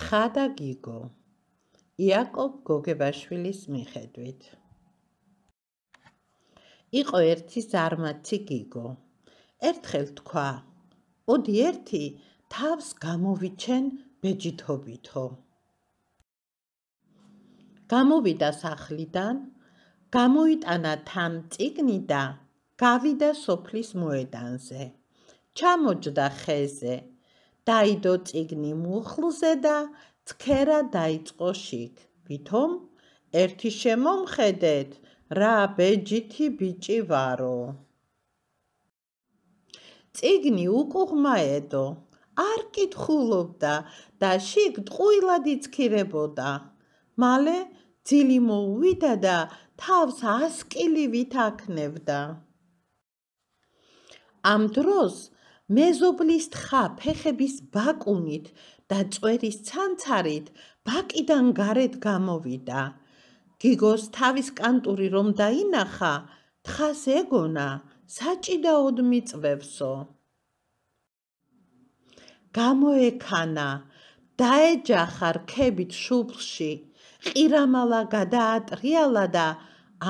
თხა და გიგო იაკობ გოგებაშვილის მიხედვით იყო ერთი ზარმაცი გიგო ერთხელ თქვა ოდი ერთი თავს გამოვიჩენ ბეჯითობითო გამოვიდა სახლიდან გამოიტანა თან წიგნი და გავიდა სოფლის მოედანზე ჩამოჯდა ხეზე დაიდო წიგნი მუხლზე და თქერა დაიწყო შიგ ვითომ ერთი შემომხედეთ რა ბეჯითი ბიჭი ვარო წიგნი უკუღმაედო არ კითხულობდა და შიგ ტყუილად იცქირებოდა მალე ძილი მოუვიდა და თავს ასკილივით აქნევდა ამ დროს მეზობლის თხა ფეხების ბაკუნით და წვერის ცანცარით ბაკიდან გარეთ გამოვიდა. გიგოს თავის კანტური რომ დაინახა, თხას ეგონა, საჭიდაოდ მიწვევსო. გამოეხანა, დაეჯახა რქებით შუბლში, ყირამალა გადაატრიალა და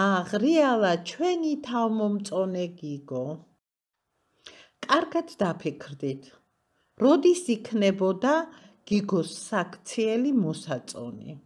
აღრიალა ჩვენი თავმომწონე გიგო. კარგად დაფიქრდით, როდის იქნებოდა გიგოს საქციელი მოსაწონი?